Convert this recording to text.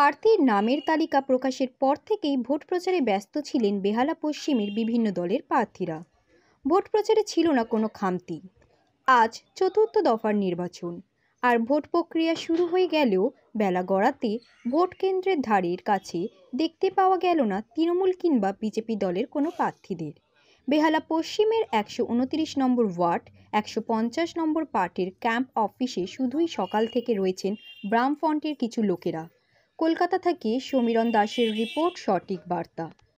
প্রার্থীর নামের তালিকা প্রকাশের পর থেকেই ভোট প্রচারে ব্যস্ত ছিলেন বেহালা পশ্চিমের বিভিন্ন দলের প্রার্থীরা ভোট প্রচারে ছিল না কোনো খামতি আজ চতুর্থ দফার নির্বাচন আর ভোট প্রক্রিয়া শুরু হয়ে গেলেও বেলা গড়াতে ভোট কেন্দ্রের ধারের কাছে দেখতে পাওয়া গেল না তৃণমূল কিংবা বিজেপি দলের কোনো প্রার্থীদের বেহালা পশ্চিমের একশো উনত্রিশ নম্বর ওয়ার্ড একশো পঞ্চাশ নম্বর পার্টির ক্যাম্প অফিসে শুধুই সকাল থেকে রয়েছেন ব্রামফ্রন্টের কিছু লোকেরা কলকাতা থেকে সমীরণ দাসের রিপোর্ট সঠিক বার্তা